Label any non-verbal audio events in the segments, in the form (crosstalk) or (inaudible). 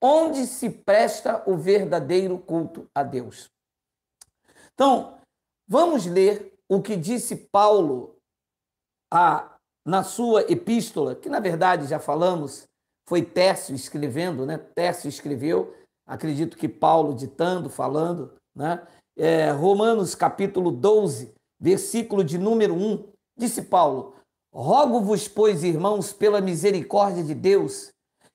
onde se presta o verdadeiro culto a Deus. Então, vamos ler o que disse Paulo a, na sua epístola, que na verdade já falamos, foi Tércio escrevendo, né? Tércio escreveu, acredito que Paulo ditando, falando, né? É, Romanos capítulo 12, versículo de número 1, disse Paulo: Rogo-vos, pois, irmãos, pela misericórdia de Deus,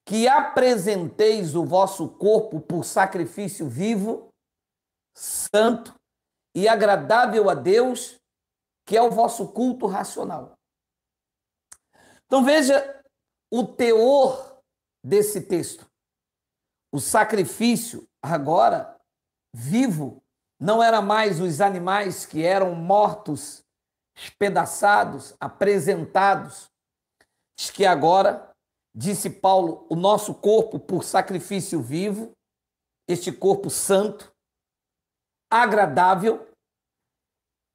que apresenteis o vosso corpo por sacrifício vivo, santo e agradável a Deus, que é o vosso culto racional. Então veja o teor desse texto. O sacrifício, agora vivo, não era mais os animais que eram mortos, espedaçados, apresentados, que agora disse Paulo, o nosso corpo por sacrifício vivo, este corpo santo, agradável,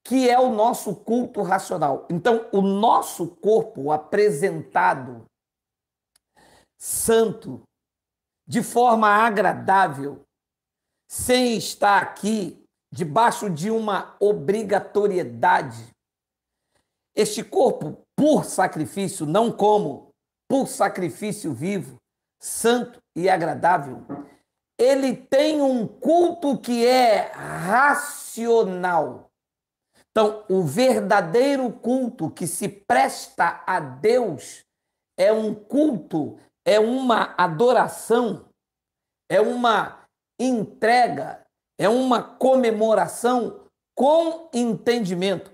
que é o nosso culto racional. Então, o nosso corpo apresentado santo, de forma agradável, sem estar aqui debaixo de uma obrigatoriedade. Este corpo por sacrifício, não como por sacrifício vivo, santo e agradável. Ele tem um culto que é racional. Então, o verdadeiro culto que se presta a Deus é um culto, é uma adoração, é uma entrega, é uma comemoração com entendimento.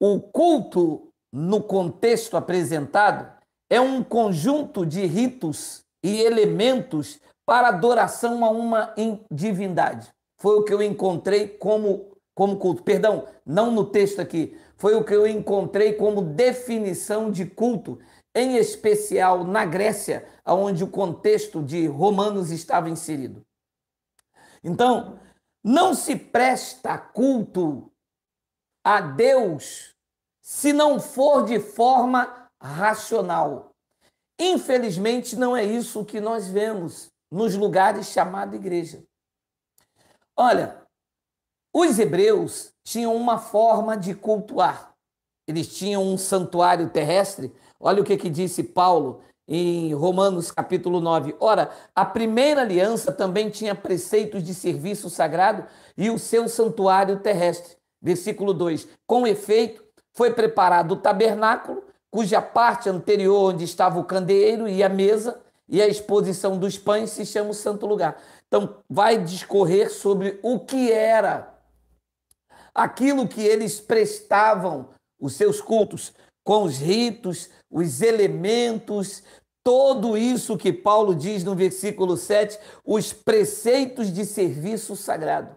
O culto, no contexto apresentado, é um conjunto de ritos e elementos para adoração a uma divindade. Foi o que eu encontrei como, como culto. Perdão, não no texto aqui. Foi o que eu encontrei como definição de culto, em especial na Grécia, onde o contexto de Romanos estava inserido. Então, não se presta culto a Deus se não for de forma racional. Infelizmente, não é isso que nós vemos nos lugares chamados igreja. Olha, os hebreus tinham uma forma de cultuar. Eles tinham um santuário terrestre. Olha o que, que disse Paulo em Romanos capítulo 9. Ora, a primeira aliança também tinha preceitos de serviço sagrado e o seu santuário terrestre. Versículo 2. Com efeito, foi preparado o tabernáculo cuja parte anterior, onde estava o candeeiro e a mesa, e a exposição dos pães se chama o Santo Lugar. Então, vai discorrer sobre o que era aquilo que eles prestavam, os seus cultos, com os ritos, os elementos, tudo isso que Paulo diz no versículo 7, os preceitos de serviço sagrado.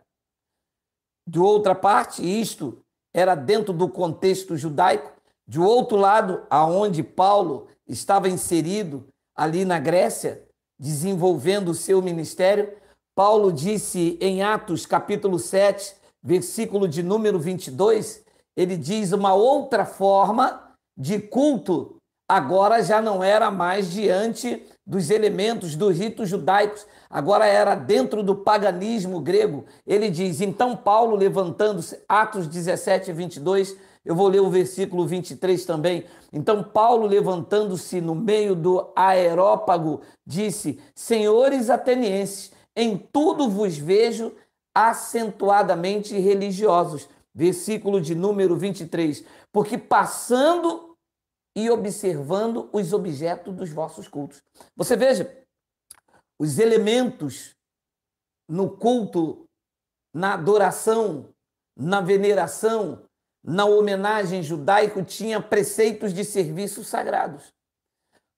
De outra parte, isto era dentro do contexto judaico, de outro lado, aonde Paulo estava inserido, ali na Grécia, desenvolvendo o seu ministério, Paulo disse em Atos, capítulo 7, versículo de número 22, ele diz uma outra forma de culto, agora já não era mais diante dos elementos do rito judaico, agora era dentro do paganismo grego. Ele diz, então Paulo levantando-se, Atos 17, 22, eu vou ler o versículo 23 também. Então, Paulo, levantando-se no meio do aerópago, disse: Senhores atenienses, em tudo vos vejo acentuadamente religiosos. Versículo de número 23. Porque passando e observando os objetos dos vossos cultos. Você veja, os elementos no culto, na adoração, na veneração, na homenagem judaico tinha preceitos de serviços sagrados.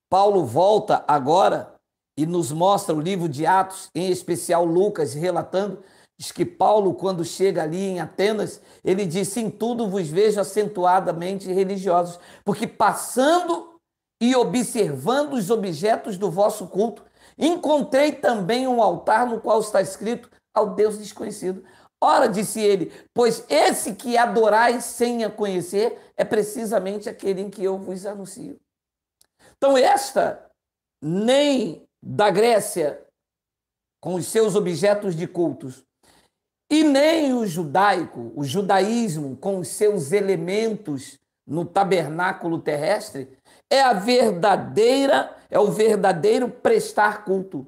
Paulo volta agora e nos mostra o livro de Atos, em especial Lucas, relatando Diz que Paulo, quando chega ali em Atenas, ele disse: Em tudo vos vejo acentuadamente religiosos, porque passando e observando os objetos do vosso culto, encontrei também um altar no qual está escrito ao Deus desconhecido. Ora, disse ele, pois esse que adorais sem a conhecer é precisamente aquele em que eu vos anuncio. Então, esta, nem da Grécia, com os seus objetos de cultos, e nem o judaico, o judaísmo, com os seus elementos no tabernáculo terrestre, é a verdadeira, é o verdadeiro prestar culto.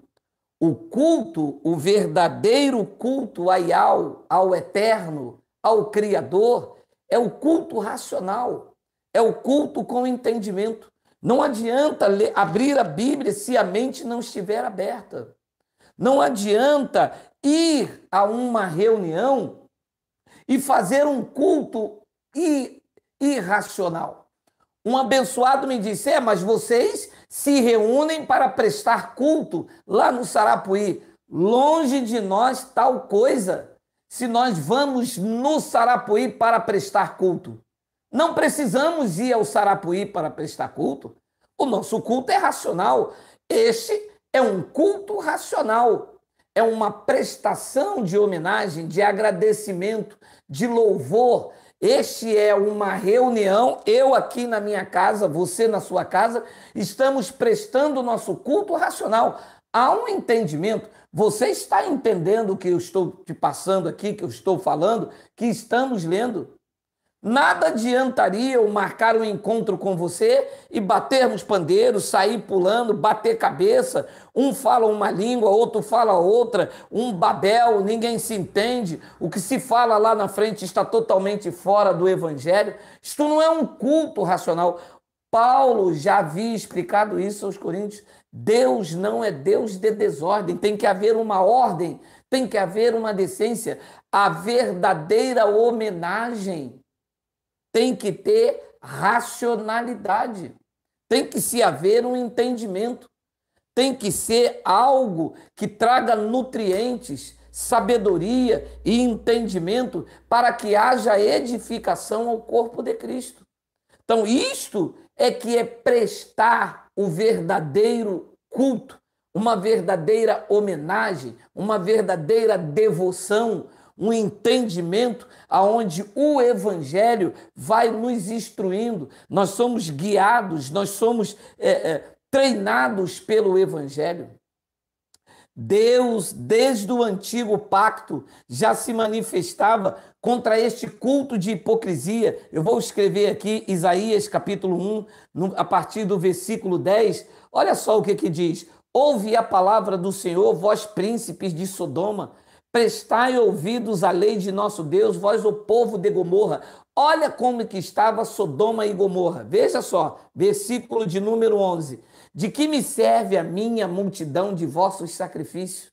O culto, o verdadeiro culto a Iau, ao Eterno, ao Criador, é o culto racional, é o culto com entendimento. Não adianta ler, abrir a Bíblia se a mente não estiver aberta. Não adianta ir a uma reunião e fazer um culto irracional. Um abençoado me disse: É, mas vocês se reúnem para prestar culto lá no Sarapuí. Longe de nós tal coisa. Se nós vamos no Sarapuí para prestar culto, não precisamos ir ao Sarapuí para prestar culto. O nosso culto é racional. Este é um culto racional. É uma prestação de homenagem, de agradecimento, de louvor, este é uma reunião, eu aqui na minha casa, você na sua casa, estamos prestando nosso culto racional. Há um entendimento. Você está entendendo o que eu estou te passando aqui, que eu estou falando, que estamos lendo? Nada adiantaria eu marcar um encontro com você e batermos pandeiros, sair pulando, bater cabeça. Um fala uma língua, outro fala outra, um babel, ninguém se entende. O que se fala lá na frente está totalmente fora do evangelho. Isto não é um culto racional. Paulo já havia explicado isso aos Coríntios. Deus não é Deus de desordem, tem que haver uma ordem, tem que haver uma decência, a verdadeira homenagem tem que ter racionalidade, tem que se haver um entendimento, tem que ser algo que traga nutrientes, sabedoria e entendimento para que haja edificação ao corpo de Cristo. Então, isto é que é prestar o verdadeiro culto, uma verdadeira homenagem, uma verdadeira devoção, um entendimento aonde o evangelho vai nos instruindo. Nós somos guiados, nós somos é, é, treinados pelo evangelho. Deus, desde o antigo pacto, já se manifestava contra este culto de hipocrisia. Eu vou escrever aqui Isaías capítulo 1, a partir do versículo 10. Olha só o que, que diz: Ouve a palavra do Senhor, vós príncipes de Sodoma, Prestai ouvidos à lei de nosso Deus, vós o povo de Gomorra. Olha como que estava Sodoma e Gomorra. Veja só, versículo de número 11. De que me serve a minha multidão de vossos sacrifícios?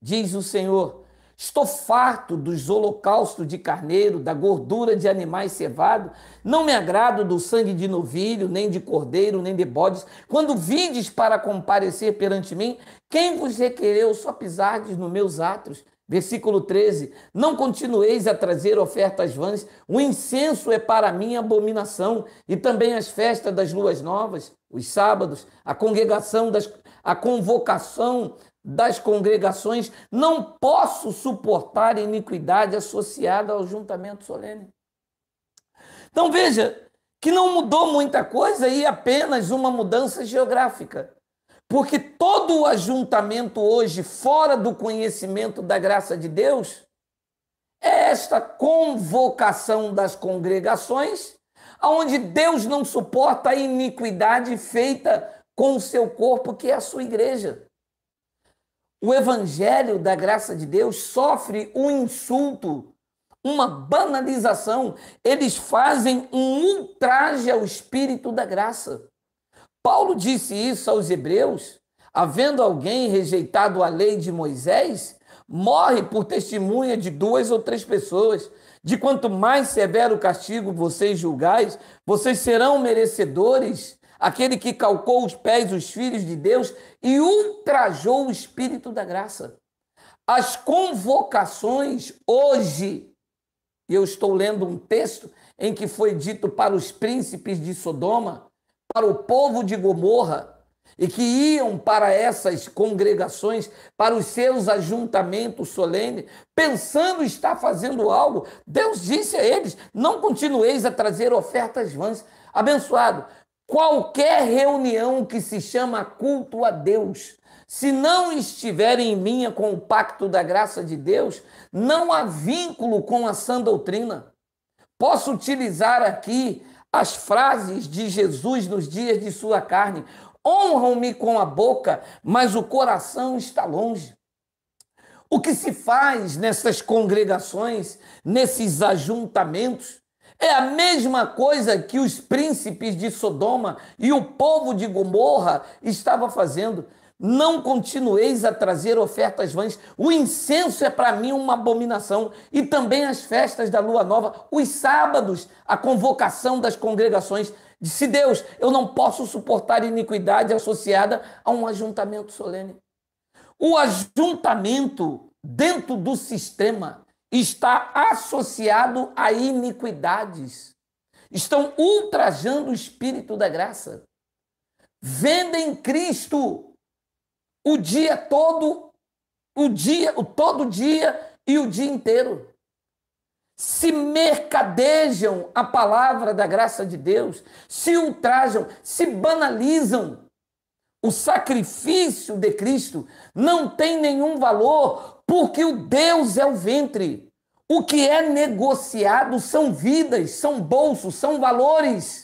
Diz o Senhor. Estou farto dos holocaustos de carneiro, da gordura de animais cevados. Não me agrado do sangue de novilho, nem de cordeiro, nem de bodes. Quando vides para comparecer perante mim, quem vos requereu só pisardes nos meus atos? Versículo 13: Não continueis a trazer ofertas vãs, o incenso é para mim abominação, e também as festas das luas novas, os sábados, a congregação das a convocação das congregações, não posso suportar iniquidade associada ao juntamento solene. Então veja que não mudou muita coisa e apenas uma mudança geográfica. Porque todo o ajuntamento hoje, fora do conhecimento da graça de Deus, é esta convocação das congregações, onde Deus não suporta a iniquidade feita com o seu corpo, que é a sua igreja. O evangelho da graça de Deus sofre um insulto, uma banalização. Eles fazem um ultraje ao espírito da graça. Paulo disse isso aos Hebreus: havendo alguém rejeitado a lei de Moisés, morre por testemunha de duas ou três pessoas. De quanto mais severo castigo vocês julgais, vocês serão merecedores. Aquele que calcou os pés dos filhos de Deus e ultrajou o espírito da graça. As convocações hoje, e eu estou lendo um texto em que foi dito para os príncipes de Sodoma, para o povo de Gomorra e que iam para essas congregações, para os seus ajuntamentos solenes, pensando estar fazendo algo, Deus disse a eles: não continueis a trazer ofertas vãs. Abençoado, qualquer reunião que se chama culto a Deus, se não estiver em linha com o pacto da graça de Deus, não há vínculo com a sã doutrina. Posso utilizar aqui as frases de Jesus nos dias de sua carne honram-me com a boca, mas o coração está longe. O que se faz nessas congregações, nesses ajuntamentos, é a mesma coisa que os príncipes de Sodoma e o povo de Gomorra estava fazendo. Não continueis a trazer ofertas vãs. O incenso é para mim uma abominação. E também as festas da lua nova, os sábados, a convocação das congregações. Disse Deus: Eu não posso suportar iniquidade associada a um ajuntamento solene. O ajuntamento dentro do sistema está associado a iniquidades. Estão ultrajando o espírito da graça vendem Cristo o dia todo, o dia, o todo dia e o dia inteiro. Se mercadejam a palavra da graça de Deus, se ultrajam, se banalizam. O sacrifício de Cristo não tem nenhum valor, porque o Deus é o ventre. O que é negociado são vidas, são bolsos, são valores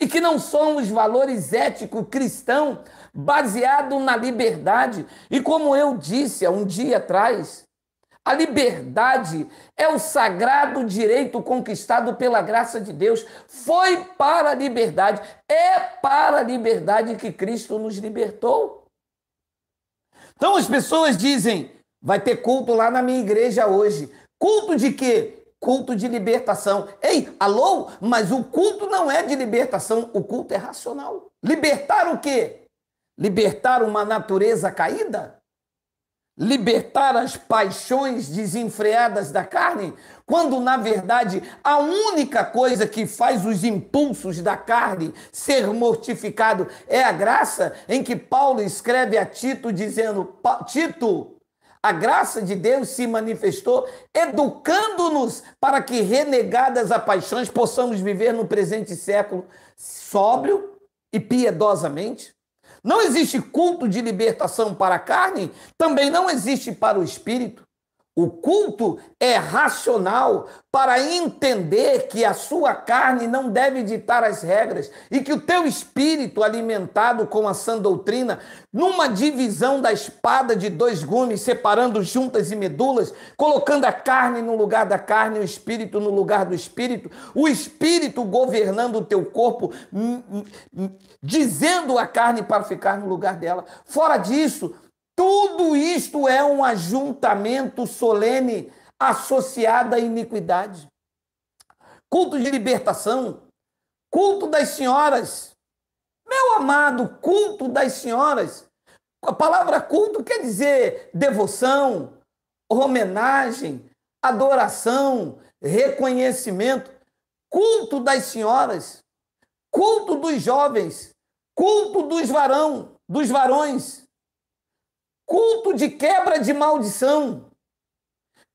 e que não são os valores ético cristão baseado na liberdade. E como eu disse há um dia atrás, a liberdade é o sagrado direito conquistado pela graça de Deus. Foi para a liberdade, é para a liberdade que Cristo nos libertou. Então as pessoas dizem: vai ter culto lá na minha igreja hoje. Culto de quê? culto de libertação. Ei, alô? Mas o culto não é de libertação, o culto é racional. Libertar o quê? Libertar uma natureza caída? Libertar as paixões desenfreadas da carne, quando na verdade a única coisa que faz os impulsos da carne ser mortificado é a graça em que Paulo escreve a Tito dizendo: Tito, a graça de Deus se manifestou educando-nos para que, renegadas a paixões, possamos viver no presente século sóbrio e piedosamente. Não existe culto de libertação para a carne, também não existe para o espírito. O culto é racional para entender que a sua carne não deve ditar as regras e que o teu espírito, alimentado com a sã doutrina, numa divisão da espada de dois gumes, separando juntas e medulas, colocando a carne no lugar da carne, o espírito no lugar do espírito, o espírito governando o teu corpo, dizendo a carne para ficar no lugar dela. Fora disso, tudo isto é um ajuntamento solene associado à iniquidade. Culto de libertação, culto das senhoras. Meu amado, culto das senhoras. A palavra culto quer dizer devoção, homenagem, adoração, reconhecimento. Culto das senhoras, culto dos jovens, culto dos varão, dos varões culto de quebra de maldição,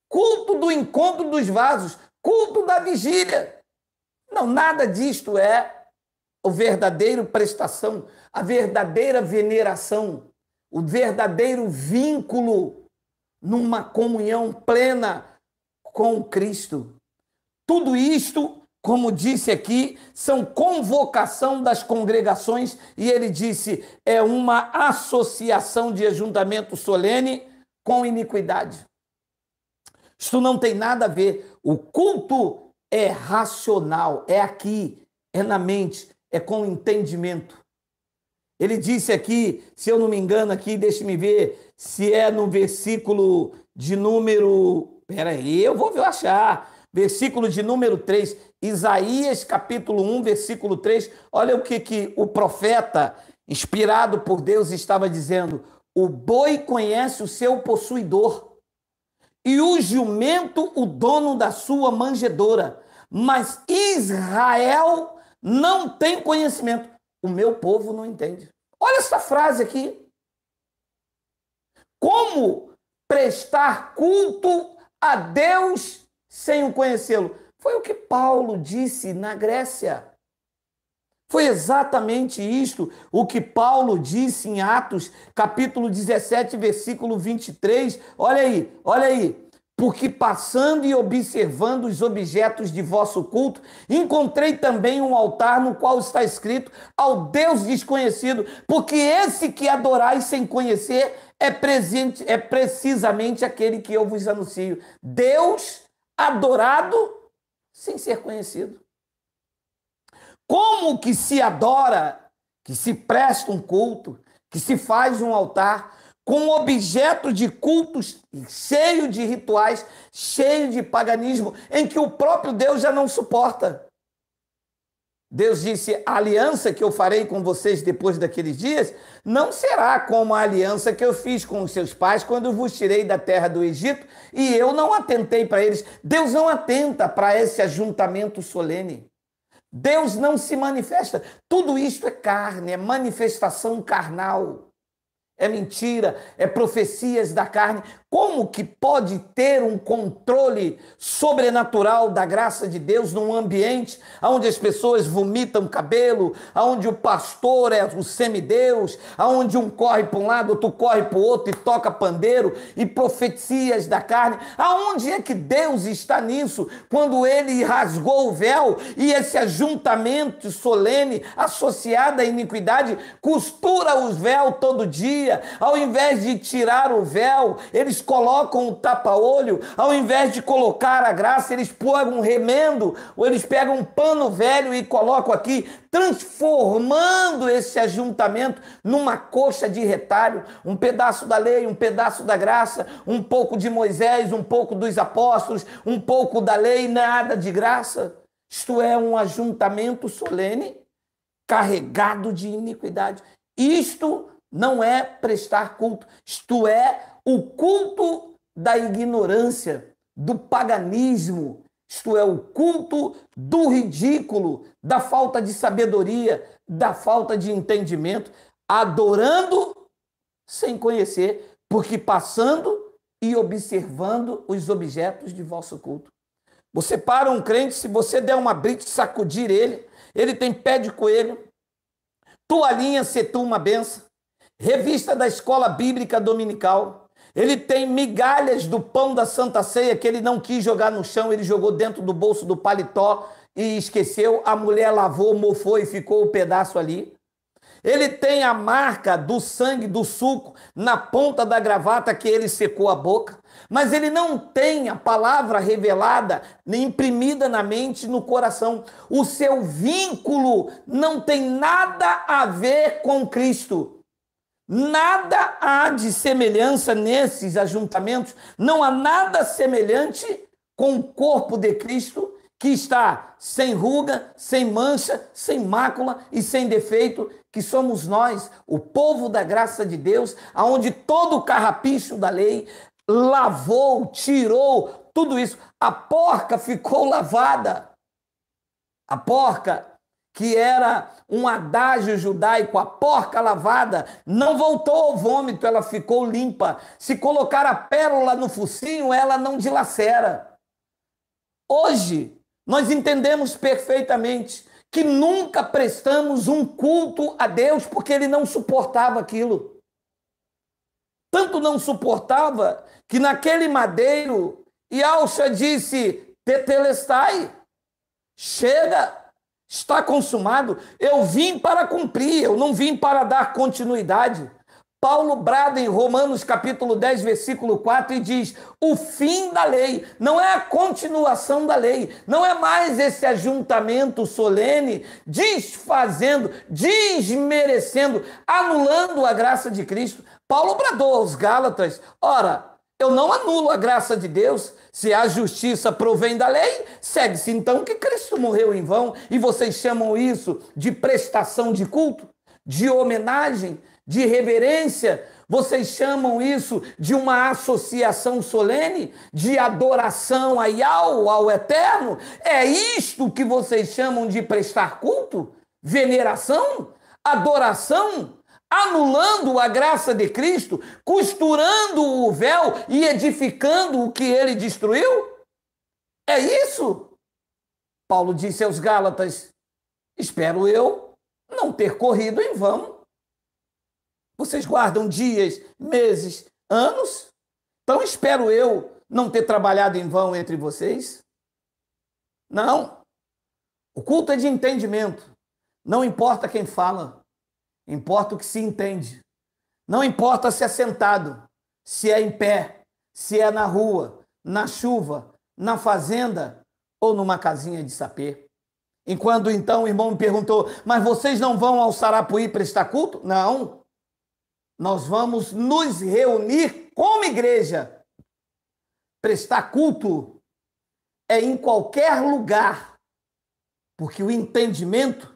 culto do encontro dos vasos, culto da vigília. Não, nada disto é o verdadeiro prestação, a verdadeira veneração, o verdadeiro vínculo numa comunhão plena com Cristo. Tudo isto como disse aqui, são convocação das congregações, e ele disse, é uma associação de ajuntamento solene com iniquidade. Isto não tem nada a ver. O culto é racional, é aqui, é na mente, é com entendimento. Ele disse aqui, se eu não me engano aqui, deixe-me ver se é no versículo de número. Peraí, eu vou achar. Versículo de número 3. Isaías capítulo 1, versículo 3, olha o que, que o profeta, inspirado por Deus, estava dizendo: o boi conhece o seu possuidor, e o jumento o dono da sua manjedoura, mas Israel não tem conhecimento. O meu povo não entende. Olha essa frase aqui. Como prestar culto a Deus sem o conhecê-lo? Foi o que Paulo disse na Grécia. Foi exatamente isto o que Paulo disse em Atos, capítulo 17, versículo 23. Olha aí, olha aí. Porque passando e observando os objetos de vosso culto, encontrei também um altar no qual está escrito ao Deus desconhecido, porque esse que adorais sem conhecer é presente, é precisamente aquele que eu vos anuncio. Deus adorado sem ser conhecido. Como que se adora, que se presta um culto, que se faz um altar com objeto de cultos cheio de rituais, cheio de paganismo, em que o próprio Deus já não suporta? Deus disse: A aliança que eu farei com vocês depois daqueles dias não será como a aliança que eu fiz com os seus pais quando vos tirei da terra do Egito e eu não atentei para eles. Deus não atenta para esse ajuntamento solene. Deus não se manifesta. Tudo isso é carne, é manifestação carnal. É mentira, é profecias da carne. Como que pode ter um controle sobrenatural da graça de Deus num ambiente onde as pessoas vomitam cabelo, onde o pastor é o semideus, onde um corre para um lado, outro corre para o outro e toca pandeiro e profecias da carne? Aonde é que Deus está nisso quando ele rasgou o véu e esse ajuntamento solene associado à iniquidade costura o véu todo dia, ao invés de tirar o véu, eles colocam o tapa-olho, ao invés de colocar a graça, eles pegam um remendo, ou eles pegam um pano velho e colocam aqui, transformando esse ajuntamento numa coxa de retalho, um pedaço da lei, um pedaço da graça, um pouco de Moisés, um pouco dos apóstolos, um pouco da lei, nada de graça. Isto é um ajuntamento solene carregado de iniquidade. Isto não é prestar culto, isto é o culto da ignorância, do paganismo, isto é, o culto do ridículo, da falta de sabedoria, da falta de entendimento, adorando sem conhecer, porque passando e observando os objetos de vosso culto. Você para um crente, se você der uma brite, sacudir ele, ele tem pé de coelho, toalhinha, setu, uma benção, revista da escola bíblica dominical, ele tem migalhas do pão da Santa Ceia que ele não quis jogar no chão, ele jogou dentro do bolso do paletó e esqueceu. A mulher lavou, mofou e ficou o um pedaço ali. Ele tem a marca do sangue do suco na ponta da gravata que ele secou a boca, mas ele não tem a palavra revelada, nem imprimida na mente, no coração. O seu vínculo não tem nada a ver com Cristo. Nada há de semelhança nesses ajuntamentos, não há nada semelhante com o corpo de Cristo que está sem ruga, sem mancha, sem mácula e sem defeito, que somos nós, o povo da graça de Deus, aonde todo o carrapicho da lei lavou, tirou, tudo isso. A porca ficou (laughs) lavada. A porca que era um adágio judaico, a porca lavada, não voltou ao vômito, ela ficou limpa. Se colocar a pérola no focinho, ela não dilacera. Hoje, nós entendemos perfeitamente que nunca prestamos um culto a Deus porque ele não suportava aquilo. Tanto não suportava que naquele madeiro, e Alcha disse: Tetelestai, chega, Está consumado. Eu vim para cumprir, eu não vim para dar continuidade. Paulo brada em Romanos capítulo 10, versículo 4 e diz: "O fim da lei não é a continuação da lei, não é mais esse ajuntamento solene desfazendo, desmerecendo, anulando a graça de Cristo". Paulo bradou aos Gálatas: "Ora, eu não anulo a graça de Deus. Se a justiça provém da lei, segue-se então que Cristo morreu em vão e vocês chamam isso de prestação de culto, de homenagem, de reverência. Vocês chamam isso de uma associação solene, de adoração a ao ao Eterno? É isto que vocês chamam de prestar culto? Veneração? Adoração? anulando a graça de Cristo, costurando o véu e edificando o que ele destruiu? É isso? Paulo disse aos Gálatas: Espero eu não ter corrido em vão. Vocês guardam dias, meses, anos? Então espero eu não ter trabalhado em vão entre vocês? Não. O culto é de entendimento. Não importa quem fala. Importa o que se entende. Não importa se é sentado, se é em pé, se é na rua, na chuva, na fazenda ou numa casinha de sapê. Enquanto então o irmão me perguntou: Mas vocês não vão ao Sarapuí prestar culto? Não. Nós vamos nos reunir como igreja. Prestar culto é em qualquer lugar, porque o entendimento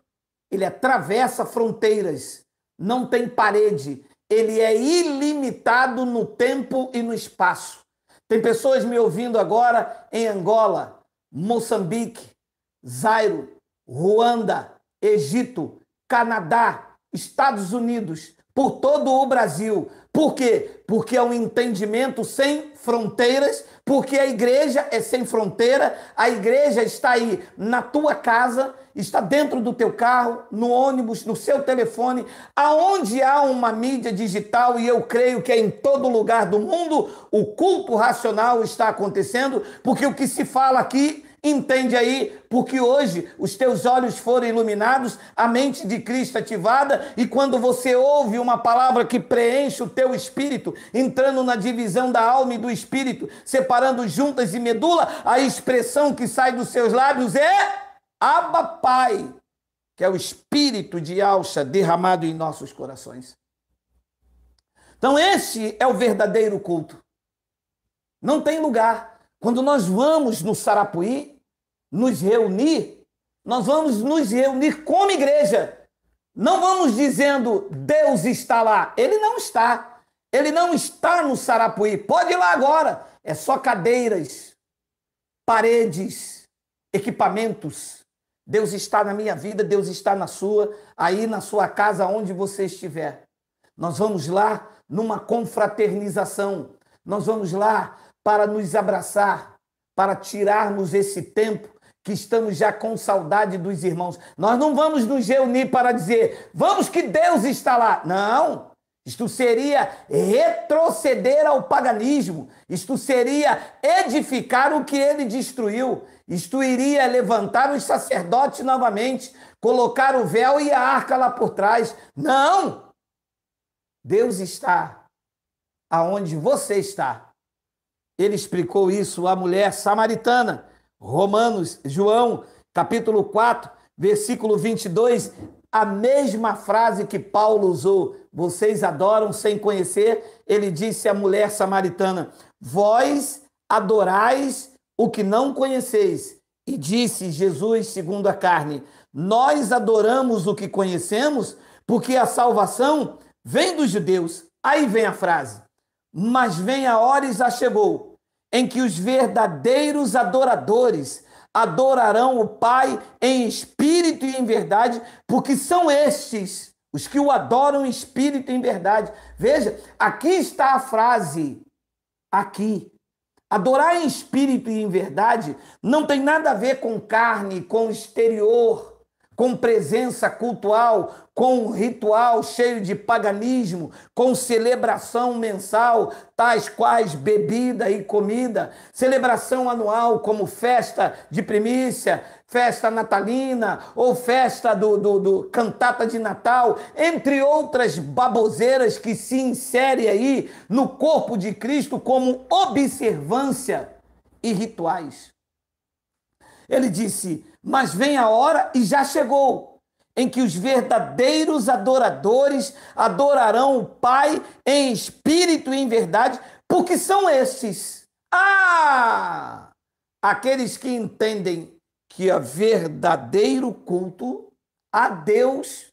ele atravessa fronteiras, não tem parede, ele é ilimitado no tempo e no espaço. Tem pessoas me ouvindo agora em Angola, Moçambique, Zairo, Ruanda, Egito, Canadá, Estados Unidos, por todo o Brasil. Por quê? Porque é um entendimento sem fronteiras, porque a igreja é sem fronteira, a igreja está aí na tua casa, está dentro do teu carro, no ônibus, no seu telefone, aonde há uma mídia digital e eu creio que é em todo lugar do mundo, o culto racional está acontecendo, porque o que se fala aqui Entende aí, porque hoje os teus olhos foram iluminados, a mente de Cristo ativada, e quando você ouve uma palavra que preenche o teu espírito, entrando na divisão da alma e do espírito, separando juntas e medula, a expressão que sai dos seus lábios é Abba Pai, que é o espírito de alça derramado em nossos corações. Então, esse é o verdadeiro culto. Não tem lugar. Quando nós vamos no Sarapuí nos reunir, nós vamos nos reunir como igreja. Não vamos dizendo Deus está lá. Ele não está. Ele não está no Sarapuí. Pode ir lá agora. É só cadeiras, paredes, equipamentos. Deus está na minha vida, Deus está na sua, aí na sua casa, onde você estiver. Nós vamos lá numa confraternização, nós vamos lá para nos abraçar, para tirarmos esse tempo que estamos já com saudade dos irmãos. Nós não vamos nos reunir para dizer, vamos que Deus está lá. Não! Isto seria retroceder ao paganismo, isto seria edificar o que ele destruiu, isto iria levantar os sacerdotes novamente, colocar o véu e a arca lá por trás. Não! Deus está aonde você está. Ele explicou isso à mulher samaritana. Romanos, João, capítulo 4, versículo 22, a mesma frase que Paulo usou. Vocês adoram sem conhecer. Ele disse à mulher samaritana: Vós adorais o que não conheceis. E disse Jesus, segundo a carne: Nós adoramos o que conhecemos, porque a salvação vem dos judeus. Aí vem a frase: Mas vem a hora e já chegou, em que os verdadeiros adoradores adorarão o Pai em espírito e em verdade, porque são estes os que o adoram em espírito e em verdade. Veja, aqui está a frase. Aqui, Adorar em espírito e em verdade não tem nada a ver com carne, com exterior, com presença cultural com um ritual cheio de paganismo, com celebração mensal, tais quais bebida e comida, celebração anual como festa de primícia, festa natalina ou festa do, do, do cantata de Natal, entre outras baboseiras que se insere aí no corpo de Cristo como observância e rituais. Ele disse: Mas vem a hora e já chegou em que os verdadeiros adoradores adorarão o Pai em espírito e em verdade, porque são esses. Ah! Aqueles que entendem que o é verdadeiro culto a Deus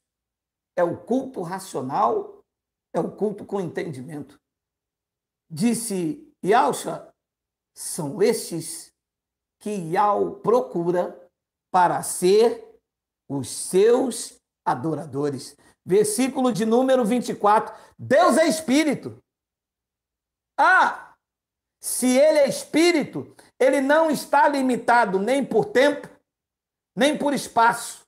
é o culto racional, é o culto com entendimento. Disse Yalcha, são estes que Yal procura para ser os seus adoradores. Versículo de número 24. Deus é espírito. Ah, se ele é espírito, ele não está limitado nem por tempo, nem por espaço.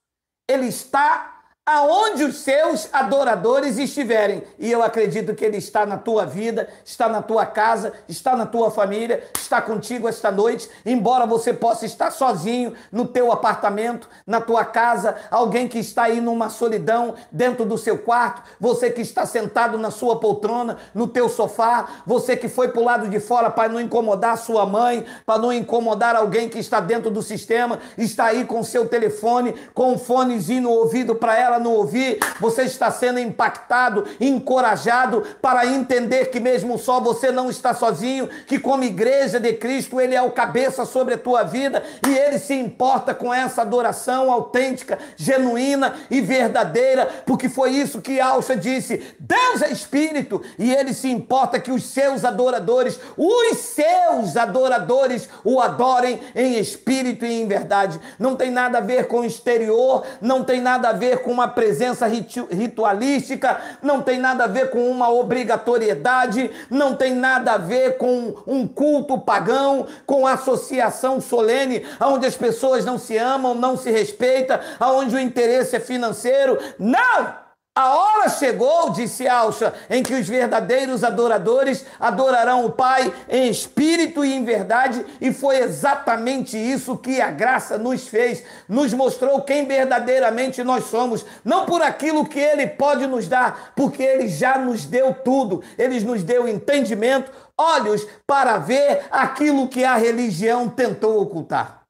Ele está aonde os seus adoradores estiverem. E eu acredito que Ele está na tua vida, está na tua casa, está na tua família, está contigo esta noite. Embora você possa estar sozinho no teu apartamento, na tua casa, alguém que está aí numa solidão dentro do seu quarto, você que está sentado na sua poltrona, no teu sofá, você que foi para o lado de fora para não incomodar sua mãe, para não incomodar alguém que está dentro do sistema, está aí com seu telefone, com um fonezinho no ouvido para ela não ouvir, você está sendo impactado, encorajado para entender que mesmo só você não está sozinho, que como igreja de Cristo, ele é o cabeça sobre a tua vida e ele se importa com essa adoração autêntica, genuína e verdadeira, porque foi isso que Alcha disse: Deus é espírito e ele se importa que os seus adoradores, os seus adoradores o adorem em espírito e em verdade. Não tem nada a ver com o exterior, não tem nada a ver com uma uma presença ritualística, não tem nada a ver com uma obrigatoriedade, não tem nada a ver com um culto pagão, com associação solene, onde as pessoas não se amam, não se respeitam, onde o interesse é financeiro. Não! A hora chegou, disse Alcha, em que os verdadeiros adoradores adorarão o Pai em espírito e em verdade, e foi exatamente isso que a graça nos fez, nos mostrou quem verdadeiramente nós somos, não por aquilo que Ele pode nos dar, porque Ele já nos deu tudo, Ele nos deu entendimento, olhos para ver aquilo que a religião tentou ocultar.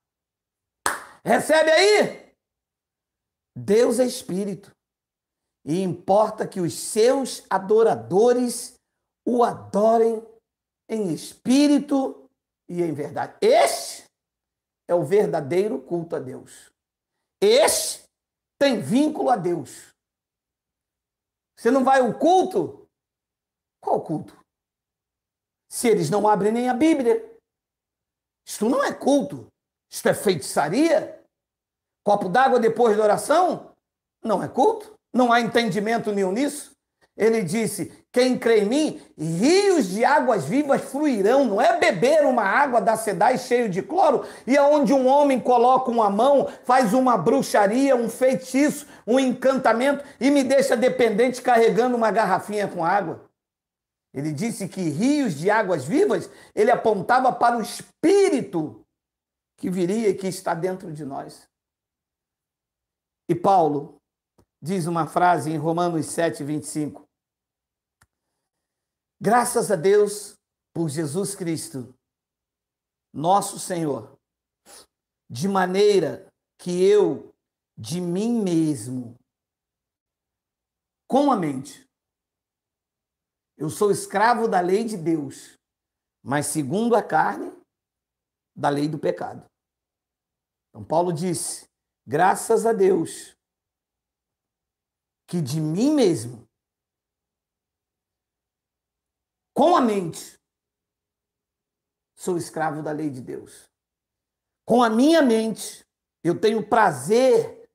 Recebe aí? Deus é espírito e importa que os seus adoradores o adorem em espírito e em verdade. Esse é o verdadeiro culto a Deus. Esse tem vínculo a Deus. Você não vai ao culto? Qual culto? Se eles não abrem nem a Bíblia. Isto não é culto. Isto é feitiçaria. Copo d'água depois da oração não é culto. Não há entendimento nenhum nisso? Ele disse: Quem crê em mim, rios de águas vivas fluirão. Não é beber uma água da sedai cheio de cloro, e aonde um homem coloca uma mão, faz uma bruxaria, um feitiço, um encantamento e me deixa dependente carregando uma garrafinha com água. Ele disse que rios de águas vivas, ele apontava para o espírito que viria e que está dentro de nós. E Paulo diz uma frase em Romanos 7, 25. Graças a Deus por Jesus Cristo, nosso Senhor, de maneira que eu, de mim mesmo, com a mente, eu sou escravo da lei de Deus, mas segundo a carne, da lei do pecado. Então, Paulo disse: graças a Deus que de mim mesmo, com a mente, sou escravo da lei de Deus. Com a minha mente, eu tenho prazer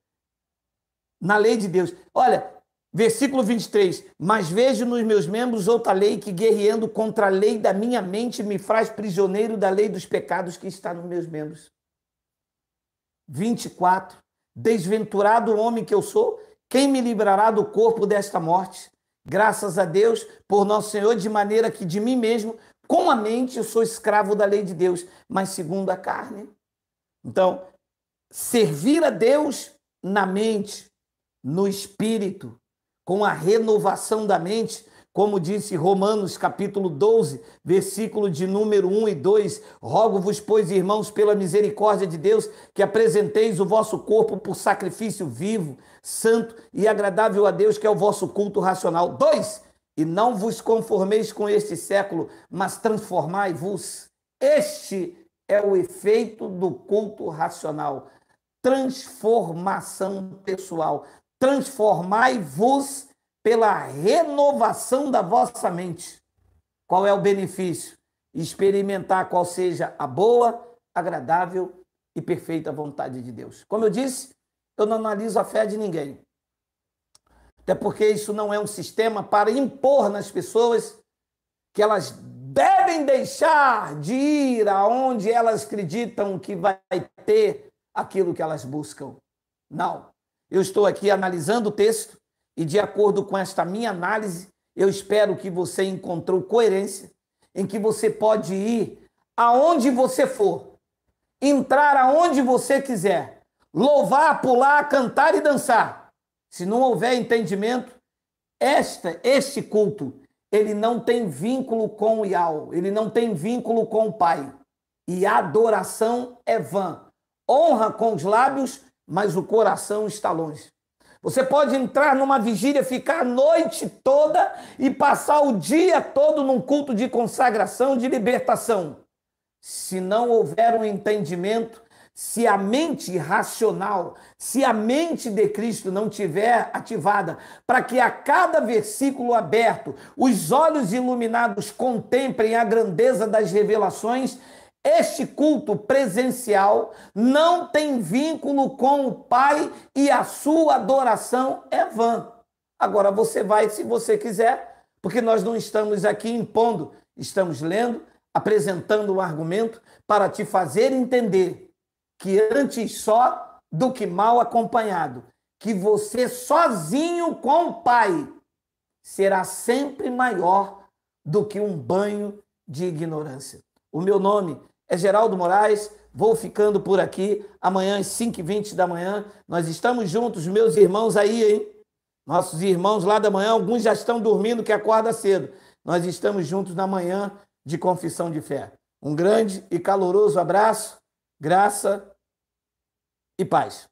na lei de Deus. Olha, Versículo 23. Mas vejo nos meus membros outra lei que, guerreando contra a lei da minha mente, me faz prisioneiro da lei dos pecados que está nos meus membros. 24. Desventurado homem que eu sou, quem me livrará do corpo desta morte? Graças a Deus, por nosso Senhor, de maneira que de mim mesmo, com a mente, eu sou escravo da lei de Deus, mas segundo a carne. Então, servir a Deus na mente, no espírito, com a renovação da mente, como disse Romanos capítulo 12, versículo de número 1 e 2, rogo-vos, pois, irmãos, pela misericórdia de Deus, que apresenteis o vosso corpo por sacrifício vivo, santo e agradável a Deus, que é o vosso culto racional. 2. E não vos conformeis com este século, mas transformai-vos. Este é o efeito do culto racional. Transformação pessoal. Transformai-vos pela renovação da vossa mente. Qual é o benefício? Experimentar qual seja a boa, agradável e perfeita vontade de Deus. Como eu disse, eu não analiso a fé de ninguém. Até porque isso não é um sistema para impor nas pessoas que elas devem deixar de ir aonde elas acreditam que vai ter aquilo que elas buscam. Não. Eu estou aqui analisando o texto e de acordo com esta minha análise, eu espero que você encontrou coerência em que você pode ir aonde você for, entrar aonde você quiser, louvar, pular, cantar e dançar. Se não houver entendimento, esta, este culto, ele não tem vínculo com o Yao, ele não tem vínculo com o Pai. E a adoração é vã. Honra com os lábios, mas o coração está longe. Você pode entrar numa vigília, ficar a noite toda e passar o dia todo num culto de consagração, de libertação. Se não houver um entendimento, se a mente racional, se a mente de Cristo não tiver ativada, para que a cada versículo aberto os olhos iluminados contemplem a grandeza das revelações, este culto presencial não tem vínculo com o Pai e a sua adoração é vã. Agora você vai, se você quiser, porque nós não estamos aqui impondo, estamos lendo, apresentando um argumento para te fazer entender que antes só do que mal acompanhado, que você sozinho com o Pai será sempre maior do que um banho de ignorância. O meu nome é Geraldo Moraes. Vou ficando por aqui. Amanhã, às 5h20 da manhã, nós estamos juntos, meus irmãos aí, hein? Nossos irmãos lá da manhã, alguns já estão dormindo, que acorda cedo. Nós estamos juntos na manhã de confissão de fé. Um grande e caloroso abraço, graça e paz.